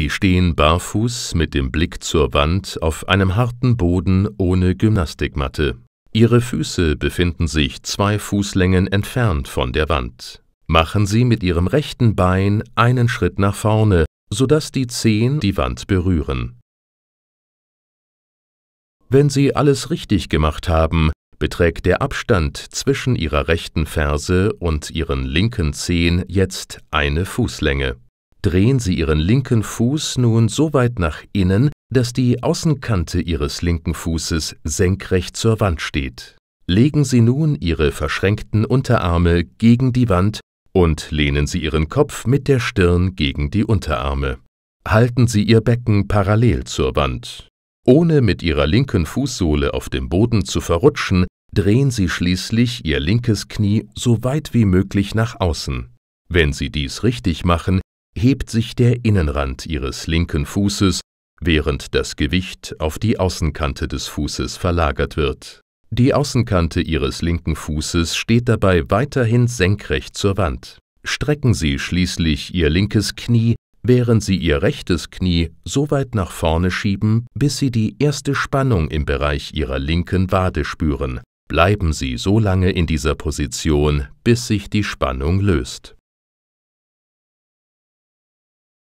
Sie stehen barfuß mit dem Blick zur Wand auf einem harten Boden ohne Gymnastikmatte. Ihre Füße befinden sich zwei Fußlängen entfernt von der Wand. Machen Sie mit Ihrem rechten Bein einen Schritt nach vorne, sodass die Zehen die Wand berühren. Wenn Sie alles richtig gemacht haben, beträgt der Abstand zwischen Ihrer rechten Ferse und Ihren linken Zehen jetzt eine Fußlänge drehen Sie Ihren linken Fuß nun so weit nach innen, dass die Außenkante Ihres linken Fußes senkrecht zur Wand steht. Legen Sie nun Ihre verschränkten Unterarme gegen die Wand und lehnen Sie Ihren Kopf mit der Stirn gegen die Unterarme. Halten Sie Ihr Becken parallel zur Wand. Ohne mit Ihrer linken Fußsohle auf dem Boden zu verrutschen, drehen Sie schließlich Ihr linkes Knie so weit wie möglich nach außen. Wenn Sie dies richtig machen, hebt sich der Innenrand ihres linken Fußes, während das Gewicht auf die Außenkante des Fußes verlagert wird. Die Außenkante ihres linken Fußes steht dabei weiterhin senkrecht zur Wand. Strecken Sie schließlich Ihr linkes Knie, während Sie Ihr rechtes Knie so weit nach vorne schieben, bis Sie die erste Spannung im Bereich Ihrer linken Wade spüren. Bleiben Sie so lange in dieser Position, bis sich die Spannung löst.